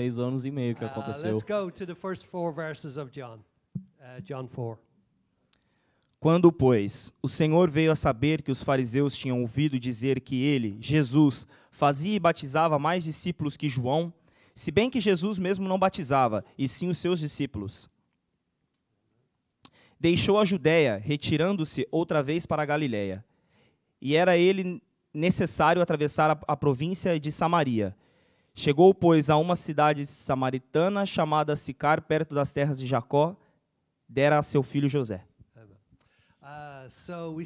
três anos e meio que aconteceu. Quando, pois, o Senhor veio a saber que os fariseus tinham ouvido dizer que ele, Jesus, fazia e batizava mais discípulos que João, se bem que Jesus mesmo não batizava, e sim os seus discípulos. Deixou a Judéia, retirando-se outra vez para a Galiléia. E era ele necessário atravessar a, a província de Samaria. Chegou, pois, a uma cidade samaritana chamada Sicar, perto das terras de Jacó, dera a seu filho José. Uh, uh,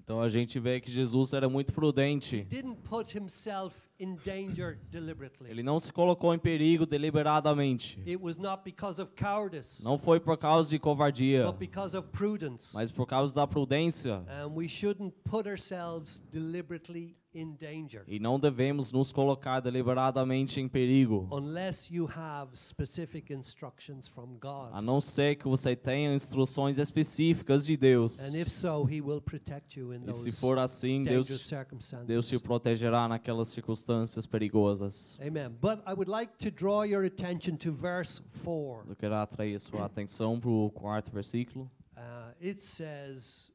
então a gente vê que Jesus era muito prudente. Ele não se colocou em perigo deliberadamente. Não foi por causa de covardia, mas por causa da prudência. And não deveríamos nos colocar deliberadamente e não devemos nos colocar deliberadamente em perigo. A não ser que você tenha instruções específicas de Deus. e se for assim, Deus, Deus te protegerá naquelas circunstâncias perigosas. Amen. But I would like to Eu quero atrair sua atenção para o quarto versículo. Uh, it says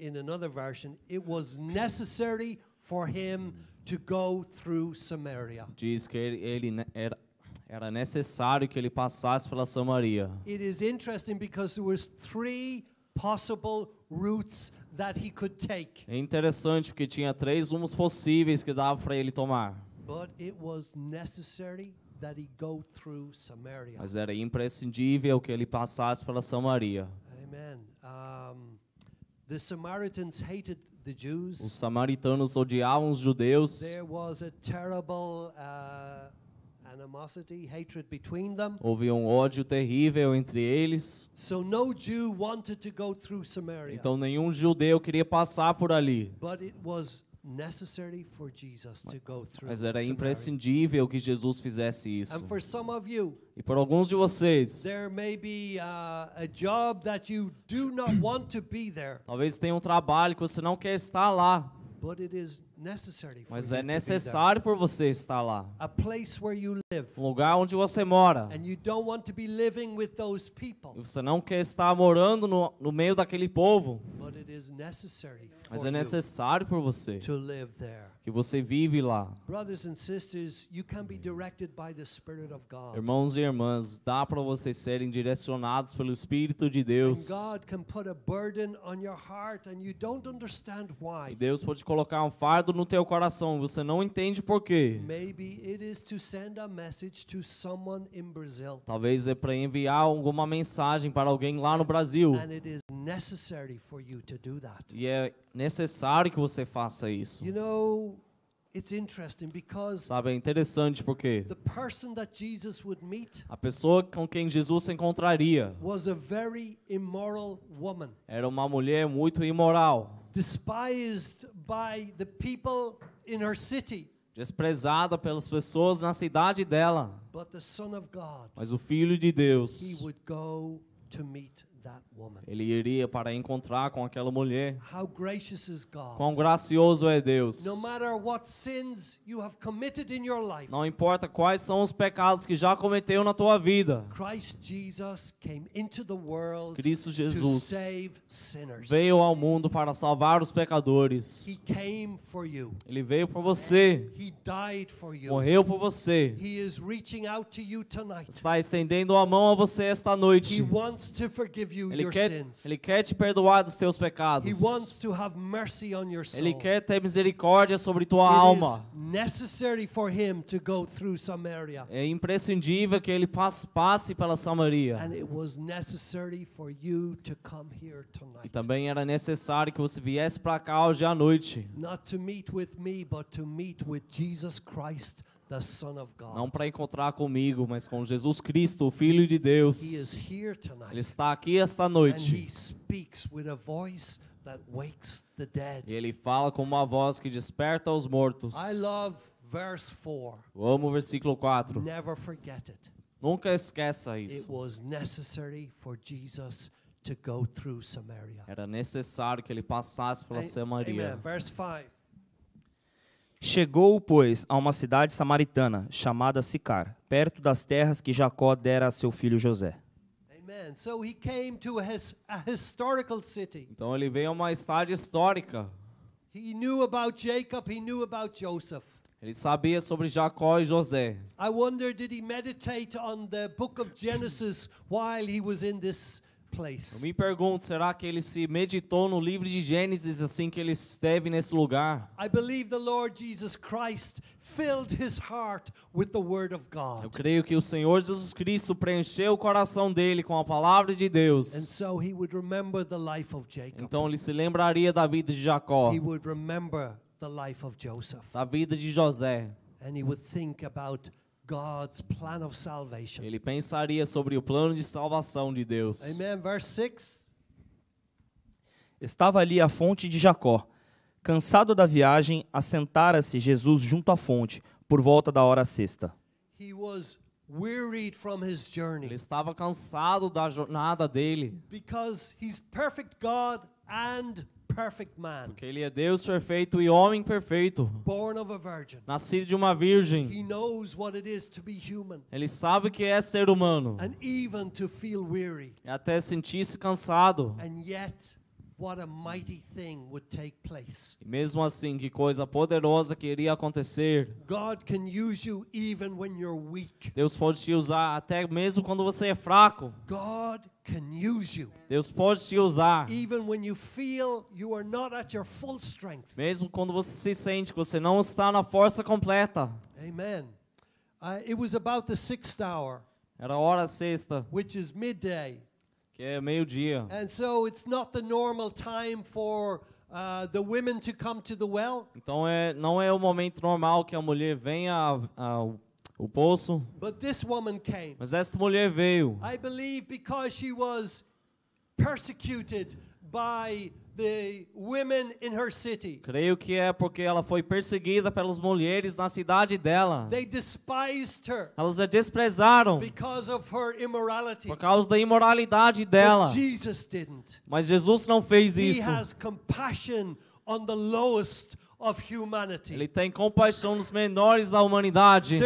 in another version, it was necessary for him to go through Samaria. Diz que ele, ele era era necessário que ele passasse pela Samaria. It is interesting because there was three possible routes that he could take. É interessante porque tinha três rumos possíveis que dava para ele tomar. But it was necessary that he go through Samaria. Mas era imprescindível que ele passasse pela Samaria. Os samaritanos odiavam os judeus. Uh, Havia um ódio terrível entre eles. Então nenhum judeu queria passar por ali. But it mas era imprescindível que Jesus fizesse isso. e para alguns de vocês, uh, talvez tenha um trabalho que você não quer estar lá. But it is mas é necessário por você estar lá. Um lugar onde você mora. E você não quer estar morando no, no meio daquele povo. Mas é necessário por você que você vive lá. Irmãos e irmãs, dá para vocês serem direcionados pelo Espírito de Deus. E Deus pode colocar um fardo no teu coração, você não entende por quê. Talvez é para enviar alguma mensagem para alguém lá no Brasil. E é necessário que você faça isso. You know, Sabe, é interessante porque a pessoa com quem Jesus se encontraria era uma mulher muito imoral despised by the people in her city. Desprezada pelas pessoas na cidade dela. Mas o filho de Deus. He would go to meet ele iria para encontrar com aquela mulher. How gracious is God. Quão gracioso é Deus. No matter what sins you have committed in your life, Não importa quais são os pecados que já cometeu na tua vida. Christ Jesus came into the world Cristo Jesus to save sinners. veio ao mundo para salvar os pecadores. He came for you. Ele veio para você. He died for you. Morreu por você. He is reaching out to you tonight. Está estendendo a mão a você esta noite. He wants to forgive ele quer, ele quer te perdoar dos teus pecados. Ele quer ter misericórdia sobre tua alma. É imprescindível que ele passe pela Samaria. E também era necessário que você viesse para cá hoje à noite. Not to meet with me, but to meet with Jesus Christ não para encontrar comigo, mas com Jesus Cristo, o Filho de Deus. Ele está aqui esta noite. E ele fala com uma voz que desperta os mortos. Eu amo o versículo 4. Never forget it. Nunca esqueça isso. Era necessário que ele passasse pela Samaria. Amen. Verse 5. Chegou, pois, a uma cidade samaritana, chamada Sicar, perto das terras que Jacó dera a seu filho José. Então ele veio a uma cidade histórica. Ele sabia sobre Jacó e José. I wonder did he meditate on the book of Genesis while he was in this place. Eu me pergunto, será que ele se meditou no livro de Gênesis assim que ele esteve nesse lugar? I believe the Lord Jesus Christ filled his heart with the word of God. Eu creio que o Senhor Jesus Cristo preencheu o coração dele com a palavra de Deus. And so he would remember the life of Jacob. Então ele se lembraria da vida de Jacó. He would remember the life of Joseph. Da vida de José. And he would think about God's plan of salvation. Ele pensaria sobre o plano de salvação de Deus. Amen. Verse 6. Estava ali a fonte de Jacó. Cansado da viagem, assentara-se Jesus junto à fonte, por volta da hora sexta. He was wearied from his journey. Ele estava cansado da jornada dele. Because he's perfect God and perfect man. Porque ele é Deus perfeito e homem perfeito. Born of a virgin. Nascido de uma virgem. He knows what it is to be human. Ele sabe o que é ser humano. And even to feel weary. E até sentir-se cansado. And yet What a mighty thing would take place. E mesmo assim, que coisa poderosa que iria acontecer. God can use you even when you're weak. Deus pode te usar até mesmo quando você é fraco. God can use you. Deus pode te usar. Even when you feel you are not at your full strength. Mesmo quando você se sente que você não está na força completa. Amen. Uh, it was about the sixth hour. Era a hora sexta. Which is midday que é meio-dia. So uh, well. Então é não é o momento normal que a mulher venha ao o poço. Mas esta mulher veio. I believe because she was persecuted by the women in her city. Creio que é porque ela foi perseguida pelas mulheres na cidade dela. They despised her. Elas a desprezaram. Because of her immorality. Por causa da imoralidade dela. But Jesus didn't. Mas Jesus não fez He isso. He has compassion on the lowest ele tem compaixão dos menores da humanidade.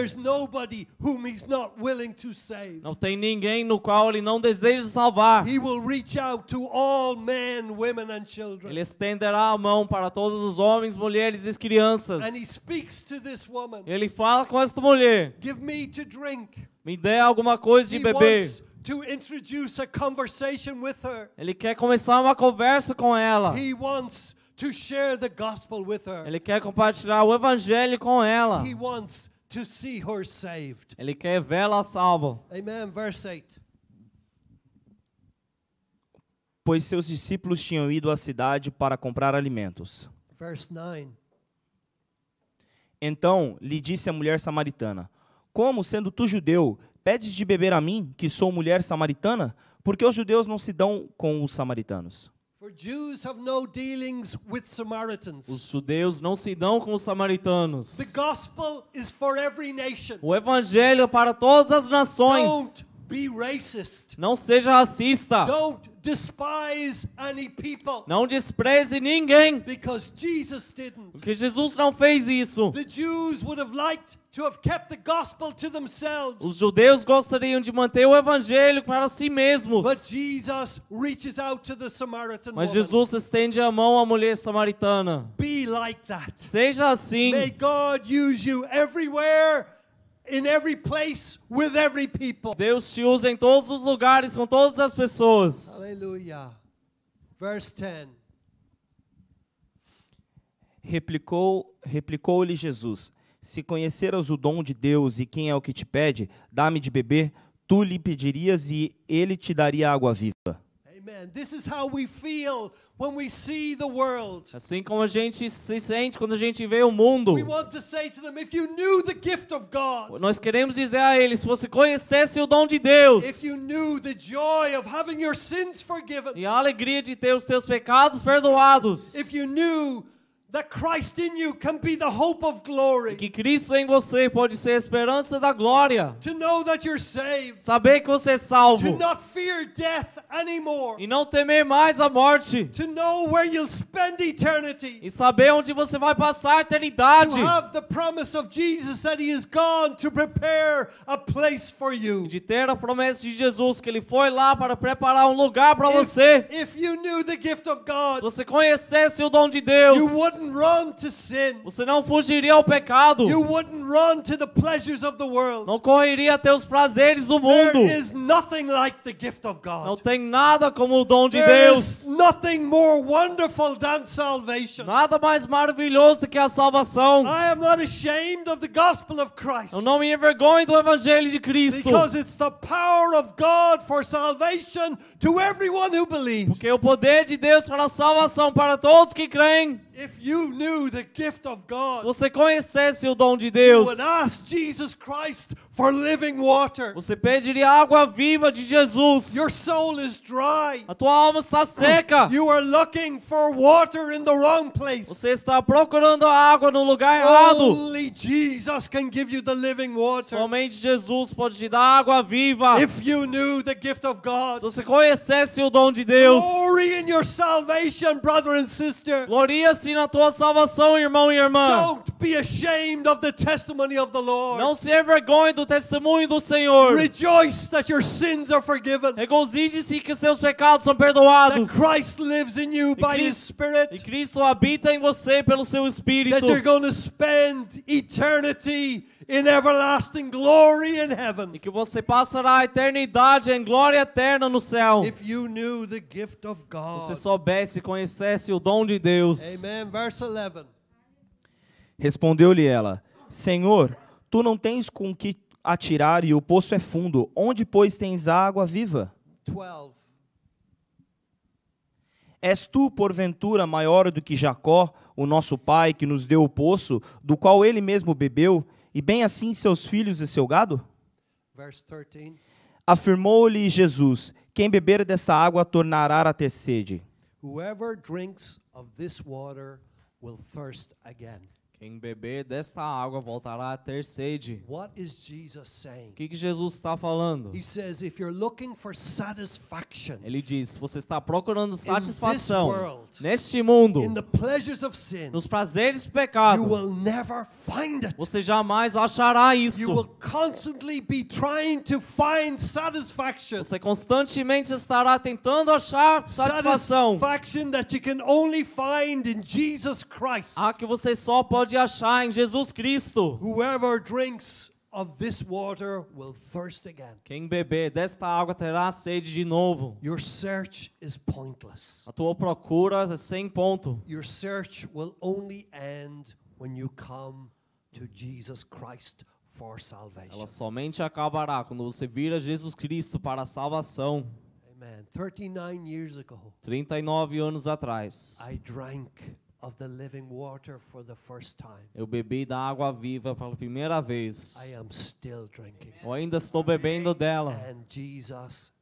Não tem ninguém no qual ele não deseja salvar. Ele estenderá a mão para todos os homens, mulheres e crianças. Ele fala com esta mulher. Me dê alguma coisa de beber. To introduce a conversation with her. Ele quer começar uma conversa com ela. He wants to share the gospel with her. Ele quer compartilhar o evangelho com ela. He wants to see her saved. Ele quer vê-la salva. Amen, verse 8. Pois seus discípulos tinham ido à cidade para comprar alimentos. Verse 9. Então lhe disse a mulher samaritana: Como, sendo tu judeu, pedes de beber a mim, que sou mulher samaritana? Porque os judeus não se dão com os samaritanos. Os judeus não se dão com os samaritanos. O evangelho é para todas as nações. Be racist. Não seja racista. Don't despise any people. Não despreze ninguém. Because Jesus didn't. Porque Jesus não fez isso. The Jews would have liked to have kept the gospel to themselves. Os judeus gostariam de manter o evangelho para si mesmos. But Jesus reaches out to the Samaritan Mas Jesus estende a mão à mulher samaritana. Be like that. Seja assim. May God use you everywhere in every place with every people. Deus te usa em todos os lugares com todas as pessoas. Aleluia. Verse 10. Replicou, replicou-lhe Jesus: Se conheceras o dom de Deus e quem é o que te pede, dá-me de beber, tu lhe pedirias e ele te daria água viva. Assim como a gente se sente quando a gente vê o mundo. Nós queremos dizer a eles, se você conhecesse o dom de Deus. E a alegria de ter os teus pecados perdoados. If you That Christ in you can be the hope of glory. Que Cristo em você pode ser a esperança da glória. To know that you're saved. Saber que você é salvo. To not fear death anymore. E não temer mais a morte. To know where you'll spend eternity. E saber onde você vai passar a eternidade. To have the promise of Jesus that he is gone to prepare a place for you. E de ter a promessa de Jesus que ele foi lá para preparar um lugar para você. If you knew the gift of God. Se você conhecesse o dom de Deus. You wouldn't run to sin. Você não fugiria ao pecado. You wouldn't run to the pleasures of the world. Não correria até os prazeres do mundo. There is nothing like the gift of God. Não tem nada como o dom de Deus. Is nothing more wonderful than salvation. Nada mais maravilhoso do que a salvação. I am not ashamed of the gospel of Christ. Eu não me envergonho do evangelho de Cristo. Because it's the power of God for salvation to everyone who believes. Porque é o poder de Deus para a salvação para todos que creem. If se você conhecesse o dom de Deus, For living water. Você pede lhe água viva de Jesus. Your soul is dry. A tua alma está seca. You are looking for water in the wrong place. Você está procurando água no lugar errado. Only Jesus can give you the living water. Somente Jesus pode te dar água viva. If you knew the gift of God. Se você conhecesse o dom de Deus. Glory in your salvation, brother and sister. Gloria-se na tua salvação, irmão e irmã. Don't be ashamed of the testimony of the Lord. Não se envergonhe do testemunho do Senhor. Rejoice that your sins are forgiven. Regozije-se que seus pecados são perdoados. That Christ lives in you by His Spirit. E Cristo habita em você pelo seu Espírito. That you're going to spend eternity in everlasting glory in heaven. E que você passará a eternidade em glória eterna no céu. If you knew the gift of God. Você soubesse, conhecesse o dom de Deus. Amen. Verse 11. Respondeu-lhe ela: Senhor, tu não tens com que atirar e o poço é fundo. Onde, pois, tens a água viva? 12. És tu, porventura, maior do que Jacó, o nosso pai, que nos deu o poço, do qual ele mesmo bebeu, e bem assim seus filhos e seu gado? Afirmou-lhe Jesus: Quem beber desta água tornará a ter sede. Whoever drinks of this water will thirst again. Quem beber desta água voltará a ter sede. What is Jesus saying? O que, que Jesus está falando? He says, If you're looking for satisfaction, Ele diz: você está procurando satisfação world, neste mundo, in the pleasures of sin, nos prazeres do pecado. You will never find it. Você jamais achará isso. You will constantly be trying to find satisfaction. Você constantemente estará tentando achar satisfação. Satisfaction that you can only find in Jesus Christ. que você só pode pode achar em Jesus Cristo. Whoever drinks of this water will thirst again. Quem beber desta água terá sede de novo. Your search is pointless. A tua procura é sem ponto. Your search will only end when you come to Jesus Christ for salvation. Ela somente acabará quando você vir a Jesus Cristo para a salvação. Amen. 39 years ago. 39 anos atrás. I drank of the living water for the first time. Eu bebi da água viva pela primeira vez. I am still drinking. Eu ainda estou bebendo dela. And Jesus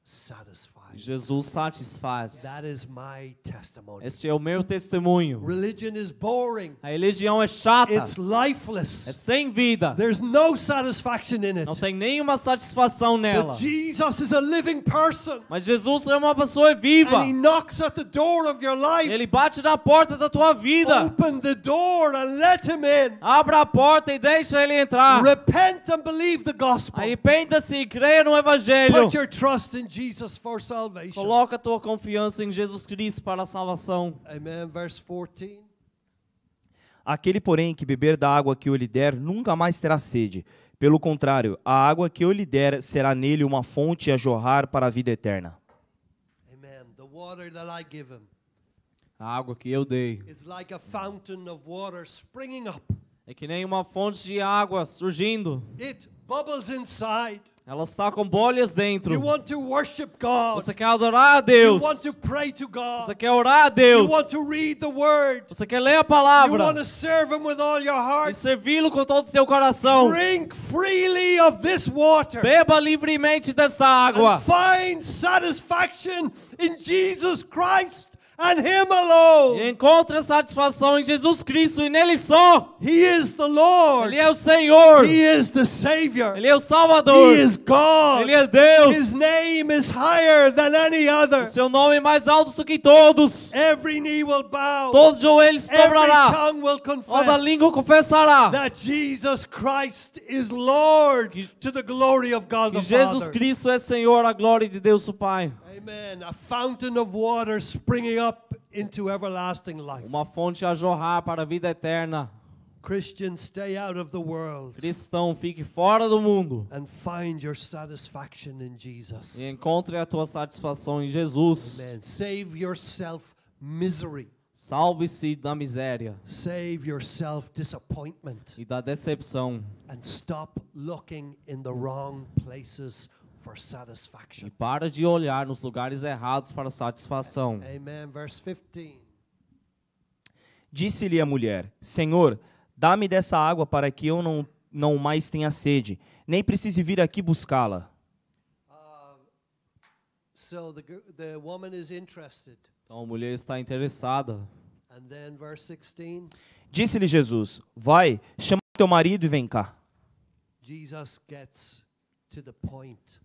Jesus satisfaz. That is my testimony. Este é o meu testemunho. Religion is boring. A religião é chata. It's lifeless. É sem vida. There's no satisfaction in it. Não tem nenhuma satisfação nela. But Jesus is a living person. Mas Jesus é uma pessoa viva. And he knocks at the door of your life. Ele bate na porta da tua vida. Open the door and let him in. Abra a porta e deixa ele entrar. Repent and believe the gospel. Arrependa-se e creia no evangelho. Put your trust in Jesus for salvation. Coloca tua confiança em Jesus Cristo para a salvação. Amen. Verse 14. Aquele, porém, que beber da água que eu lhe der, nunca mais terá sede. Pelo contrário, a água que eu lhe der será nele uma fonte a jorrar para a vida eterna. Amen. The water that I give him. A água que eu dei. It's like a fountain of water springing up. É que nem uma fonte de água surgindo. It bubbles inside. Ela está com bolhas dentro. Você quer adorar a Deus. Você quer orar a Deus. Você quer ler a palavra. E servi-lo com todo o teu coração. Beba livremente desta água. And find satisfaction in Jesus Christ and him alone. E encontra satisfação em Jesus Cristo e nele só. He is the Lord. Ele é o Senhor. He is the Savior. Ele é o Salvador. He is God. Ele é Deus. His name is higher than any other. O seu nome é mais alto do que todos. Every knee will bow. dobrará. Every tongue will confess. Toda língua confessará. That Jesus Christ is Lord to the glory of God the Father. Jesus Cristo é Senhor à glória de Deus o Pai. Amen. A fountain of water springing up into everlasting life. Uma fonte a jorrar para a vida eterna. Christian, stay out of the world. Cristão, fique fora do mundo. And find your satisfaction in Jesus. E encontre a tua satisfação em Jesus. Amen. Save yourself misery. Salve-se da miséria. Save yourself disappointment. E da decepção. And stop looking in the wrong places e para de olhar nos lugares errados para satisfação. Amen. Verse 15. Disse-lhe a mulher: Senhor, dá-me dessa água para que eu não, não mais tenha sede, nem precise vir aqui buscá-la. Então a mulher está interessada. Disse-lhe Jesus: Vai, chama teu marido e vem cá. Jesus gets to the point.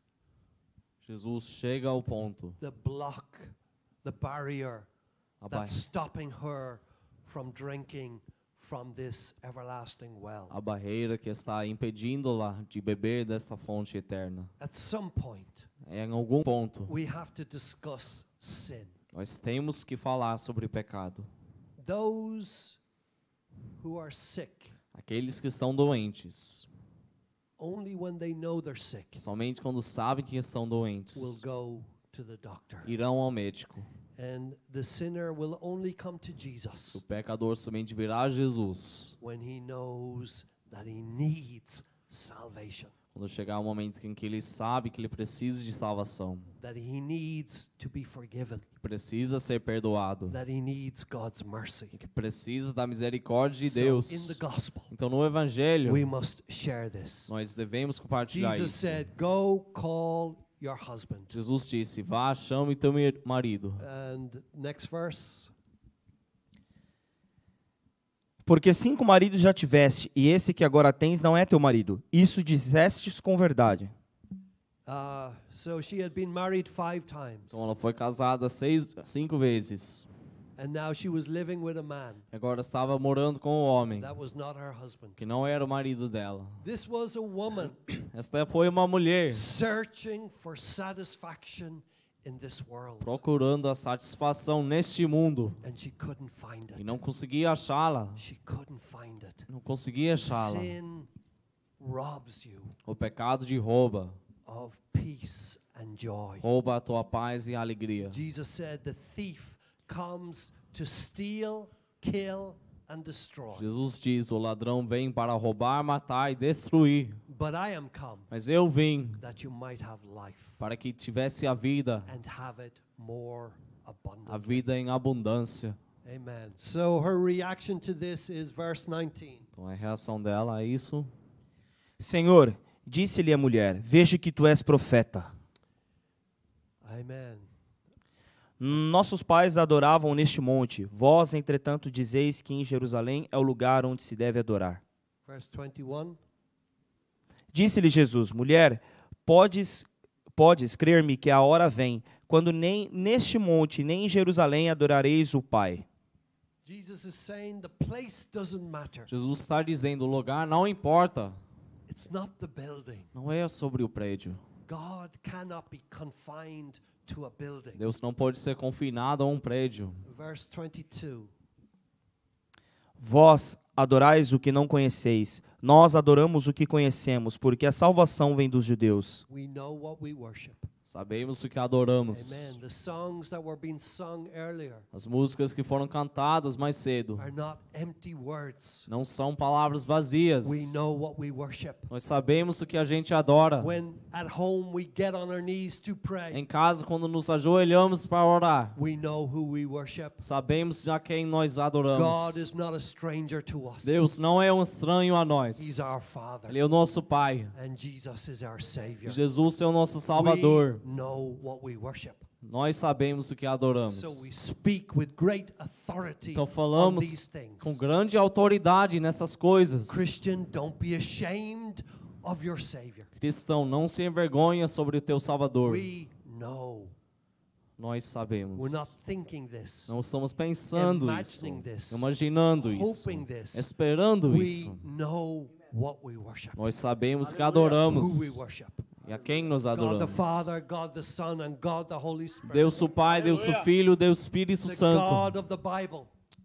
Jesus chega ao ponto. The block, the barrier that's stopping her from drinking from this everlasting well. A barreira que está impedindo-la de beber desta fonte eterna. At some point. Em algum ponto. We have to discuss sin. Nós temos que falar sobre pecado. Those who are sick. Aqueles que estão doentes. Somente quando sabem que estão doentes. Irão ao médico. And the sinner will only come to Jesus o pecador somente virá a Jesus. When he knows that he needs salvation. Quando chegar o momento em que ele sabe que ele precisa de salvação. That he needs to be forgiven. Que precisa ser perdoado. That he needs God's mercy. Que precisa da misericórdia de Deus. in the gospel, então no evangelho we must share this. Nós devemos compartilhar Jesus isso. said, "Go call your husband." Jesus disse: "Vá, chame teu marido." And next verse. Porque cinco maridos já tiveste, e esse que agora tens não é teu marido. Isso dissestes com verdade. Uh, so she had been married five times. Então ela foi casada seis, cinco vezes. Agora estava morando com um homem. Que não era o marido dela. Esta foi uma mulher. Procurando a satisfação neste mundo. E não conseguia achá-la. Não conseguia achá-la. O pecado te rouba. Rouba a tua paz e alegria. Jesus disse: "O thief comes to steal, kill and destroy. Jesus diz: o ladrão vem para roubar, matar e destruir. But I am come Mas eu vim that you might have life para que tivesse a vida, and have it more abundantly. a vida em abundância. Amen. So her reaction to this is verse 19. Então a reação dela é isso. Senhor, disse-lhe a mulher: Vejo que tu és profeta. Amen. Nossos pais adoravam neste monte. Vós, entretanto, dizeis que em Jerusalém é o lugar onde se deve adorar. Disse-lhe Jesus: Mulher, podes, podes crer-me que a hora vem, quando nem neste monte, nem em Jerusalém adorareis o Pai. Jesus está dizendo: o lugar não importa. Não é sobre o prédio. Deus não pode ser confinado a um prédio. Verse 22. Vós adorais o que não conheceis, nós adoramos o que conhecemos, porque a salvação vem dos judeus. We know what we worship. Sabemos o que adoramos. As músicas que foram cantadas mais cedo não são palavras vazias. Nós sabemos o que a gente adora. Em casa, quando nos ajoelhamos para orar, sabemos já quem nós adoramos. Deus não é um estranho a nós. Ele é o nosso Pai. Jesus é o nosso Salvador. Nós sabemos o que adoramos. Então falamos com grande autoridade nessas coisas. Cristão, não se envergonha sobre o teu Salvador. Nós sabemos. Não estamos pensando isso, imaginando isso, esperando isso. Nós sabemos que adoramos e a quem nos adoramos. Deus o Pai, Deus o Filho, Deus o Espírito Santo.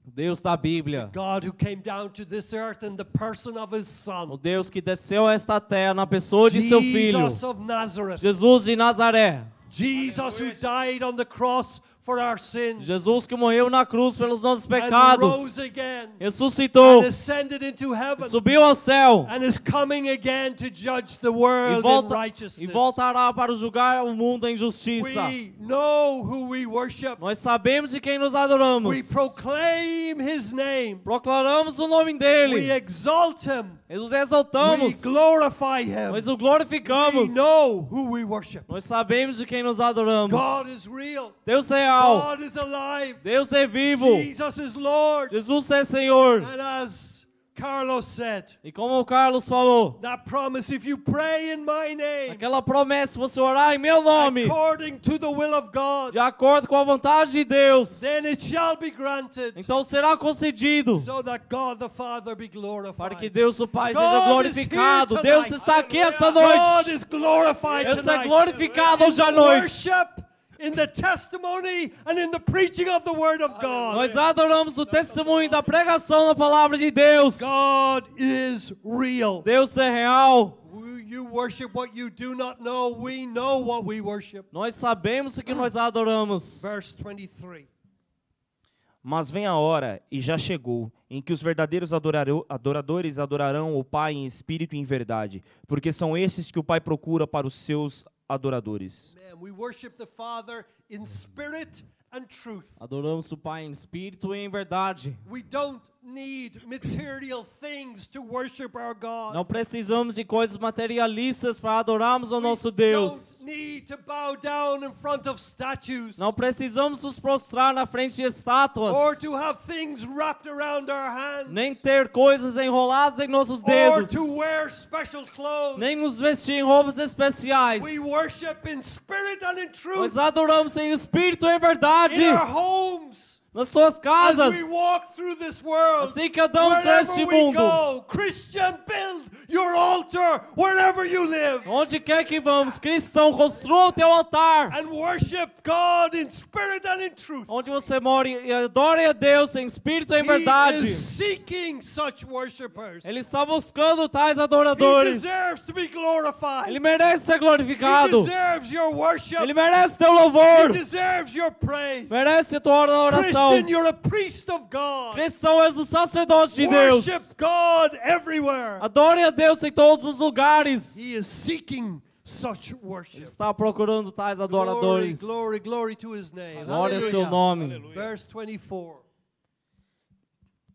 Deus da Bíblia. O Deus que desceu a esta terra na pessoa de seu Filho. Jesus de Nazaré. Jesus que morreu na cruz. Jesus que morreu na cruz pelos nossos pecados, ressuscitou, subiu ao céu e, volta, e, voltará para julgar o mundo em justiça. Nós sabemos de quem nos adoramos. Proclamamos o nome dele. Nós exaltamos. Nós o glorificamos. Nós sabemos de quem nos adoramos. Deus é real real. Deus é vivo. Jesus é Senhor. e como o Carlos falou, aquela promessa, se você orar em meu nome, de acordo com a vontade de Deus, então será concedido para que Deus o Pai seja glorificado. Deus está aqui esta noite. Deus é glorificado hoje à noite. In the testimony and in the preaching of the word of God. Nós adoramos o testemunho da pregação da palavra de Deus. God is real. Deus é real. Nós sabemos o que nós adoramos. Verse 23. Mas vem a hora, e já chegou, em que os verdadeiros adoradores adorarão o Pai em espírito e em verdade, porque são esses que o Pai procura para os seus adoradores. Adoramos o Pai em espírito e em verdade. We don't não precisamos de coisas materialistas para adorarmos o nosso Deus. Não precisamos nos prostrar na frente de estátuas. Nem ter coisas enroladas em nossos dedos. Nem nos vestir em roupas especiais. Nós adoramos em espírito e em verdade. Em nossos homes nas suas casas. assim que andamos neste mundo, go, your altar wherever you live. Onde quer que vamos, cristão, construa o teu altar. And worship God in spirit and in truth. Onde você mora e adore a Deus em espírito e em verdade. He is seeking such worshipers. Ele está buscando tais adoradores. He deserves to be glorified. Ele merece ser glorificado. He deserves your worship. Ele merece teu louvor. He deserves your praise. Merece tua oração. Christian, you're a priest of God. Cristão és o sacerdote de Deus. Worship God everywhere. Adore a Deus em todos os lugares. He is seeking such worship. Ele está procurando tais adoradores. Glory, glory, glory to his name. Glória ao seu nome. Verso Verse 24.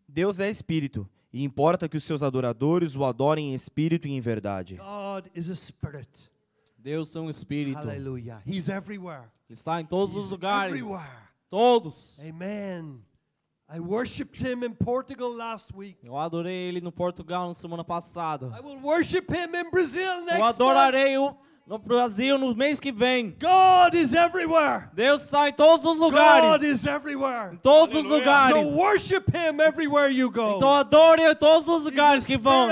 Deus é espírito e importa que os seus adoradores o adorem em espírito e em verdade. God is a spirit. Deus é um espírito. Aleluia. He's everywhere. Ele está em todos He's os lugares. Everywhere. Todos. Amém. I worshiped him in Portugal last week. Eu adorei ele no Portugal na semana passada. I will worship him in Brazil next Eu adorarei o no Brasil no mês que vem. God is everywhere. Deus está em todos os lugares. God is everywhere. Em todos Aleluia. os lugares. So worship him everywhere you go. Então adore em todos os lugares que vão.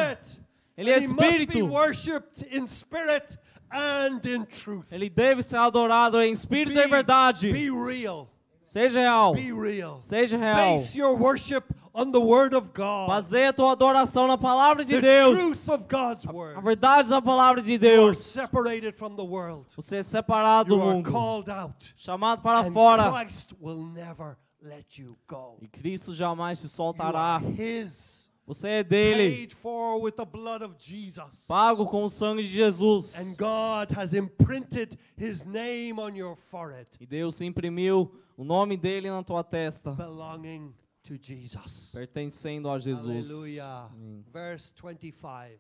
Ele é espírito. He must be in spirit and in truth. Ele deve ser adorado em espírito be, e verdade. Be real. Seja real. Seja real. Base your worship on the word of God. Baseia tua adoração na palavra de the Deus. Truth of God's word. A verdade da palavra de Deus. You are separated from the world. Você é separado you do mundo. Are called out. Chamado para And fora. Christ will never let you go. E Cristo jamais te soltará. You are his você é dele. Pago com o sangue de Jesus. E Deus imprimiu o nome dele na tua testa. Pertencendo a Jesus. Aleluia. Hum. Verse 25.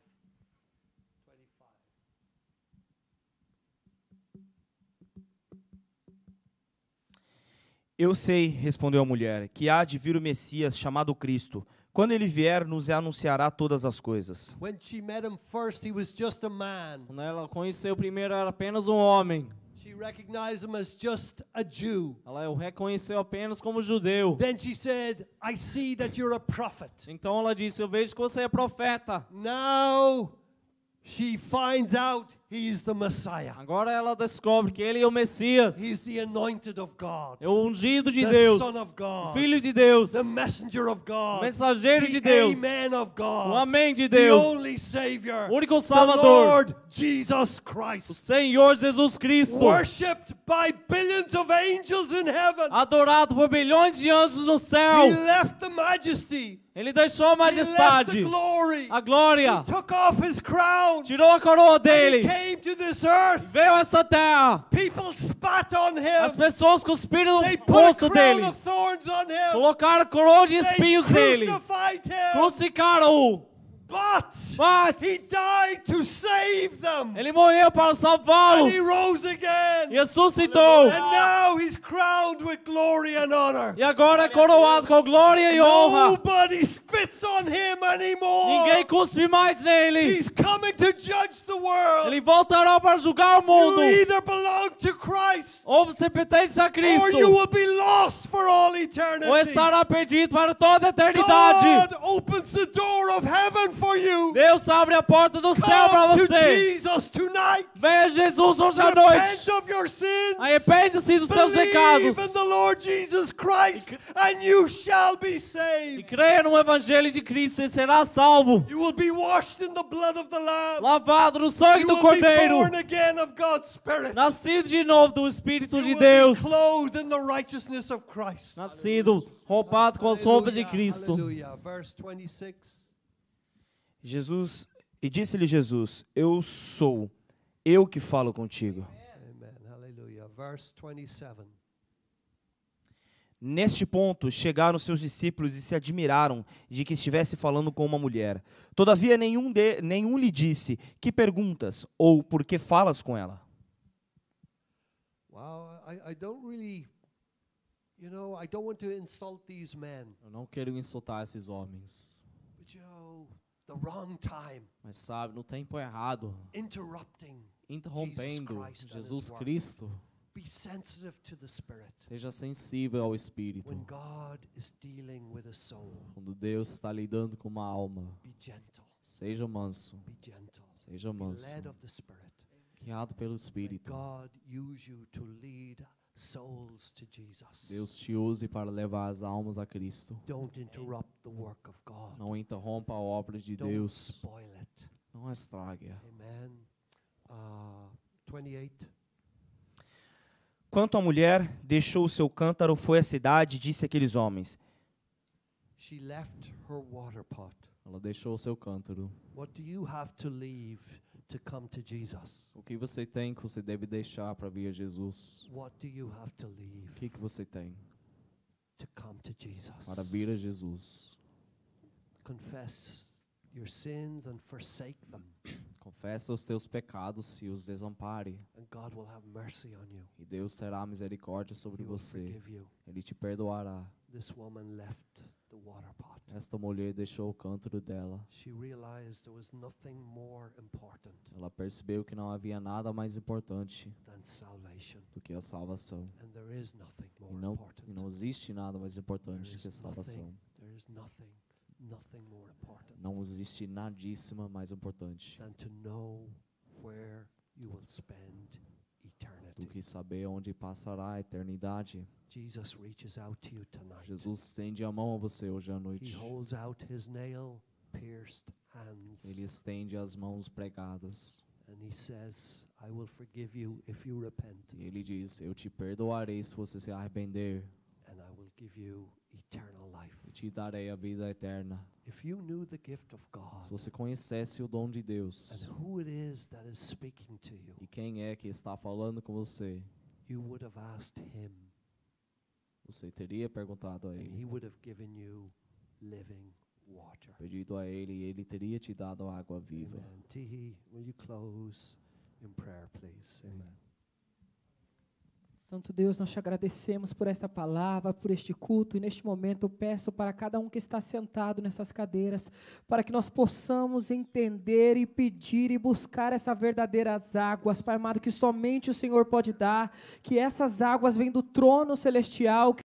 Eu sei, respondeu a mulher, que há de vir o Messias chamado Cristo. Quando ele vier, nos anunciará todas as coisas. Quando ela conheceu primeiro, era apenas um homem. She recognized him as just a Jew. Ela o reconheceu apenas como judeu. Then she said, I see that you're a prophet. Então ela disse, eu vejo que você é profeta. Now she finds out Agora ela descobre que ele é o Messias. He is the anointed of God. É o ungido de the Deus. Son of God. O filho de Deus. The messenger of God. O mensageiro the de Deus. Amen of God. O amém de Deus. The only savior. O único salvador. The Lord Jesus Christ. O Senhor Jesus Cristo. Worshipped by billions of angels in heaven. Adorado por bilhões de anjos no céu. He left the majesty. Ele deixou a majestade, a glória, tirou a coroa dele came to this earth. Veio a esta terra. People spat on him. As pessoas cuspiram no rosto dele. Colocaram coroa de espinhos nele. Crucificaram-o. But, Mas he died to save them. Ele morreu para salvá-los. He rose again. E ressuscitou. And now he's crowned with glory and honor. E agora é coroado com glória e honra. Nobody spits on him anymore. Ninguém cuspe mais nele. He's coming to judge the world. Ele voltará para julgar o mundo. You either belong to Christ, ou você pertence a Cristo. Or you will be lost for all eternity. Ou estará perdido para toda a eternidade. God opens the door of heaven Deus abre a porta do céu para você. Venha Jesus hoje à noite. arrepende se dos seus pecados. E creia no Evangelho de Cristo e será salvo. Lavado no sangue do Cordeiro. Nascido de novo do Espírito de Deus. Nascido roubado com as roupas de Cristo. Aleluia. Verse 26. Jesus e disse-lhe Jesus: Eu sou, eu que falo contigo. Amen. Aleluia. Verse 27. Neste ponto chegaram seus discípulos e se admiraram de que estivesse falando com uma mulher. Todavia nenhum de, nenhum lhe disse: "Que perguntas ou por que falas com ela?" Eu não quero insultar esses homens. But you know, the wrong time, mas sabe, no tempo errado, interrupting interrompendo Jesus Cristo. Be sensitive to the Spirit. Seja sensível ao Espírito. When God is dealing with a soul, Quando Deus está lidando com uma alma, be gentle. seja manso. Be gentle. Seja manso. Be led of the Spirit. Guiado pelo Espírito. God use you to lead Deus te use para levar as almas a Cristo. Não interrompa a obra de Deus. Não estrague. Amen. Uh, 28. Quanto à mulher, deixou o seu cântaro, foi à cidade e disse àqueles homens: Ela deixou o seu cântaro. What do you have to leave? to come to Jesus? O que você tem que você deve deixar para vir a Jesus? What do you have to leave O que, que você tem to come to Jesus? para vir a Jesus? Confess your sins and forsake them. Confessa os teus pecados e os desampare. And God will have mercy on you. E Deus terá misericórdia sobre He você. Ele te perdoará. This woman left the water pot. Esta mulher deixou o canto dela. Ela percebeu que não havia nada mais importante do que a salvação. E não, existe nada mais importante que a salvação. Não existe nadíssima mais importante do que saber onde passará a eternidade. Jesus, reaches out to you tonight. Jesus estende a mão a você hoje à noite. He holds out his nail -pierced hands. Ele estende as mãos pregadas. And he says, I will forgive you if you repent. E ele diz, eu te perdoarei se você se arrepender. And I will give you eternal life. E te darei a vida eterna. If you knew the gift of God, se você conhecesse o dom de Deus and who it is that is speaking to you, e quem é que está falando com você, you would have asked him, você teria perguntado a ele. He would have given you living water. Pedido a ele e ele teria te dado água viva. Amen. Tihi, will you close in prayer, please? Amen. Amen. Santo Deus, nós te agradecemos por esta palavra, por este culto, e neste momento eu peço para cada um que está sentado nessas cadeiras, para que nós possamos entender e pedir e buscar essas verdadeiras águas, Pai amado, que somente o Senhor pode dar, que essas águas vêm do trono celestial.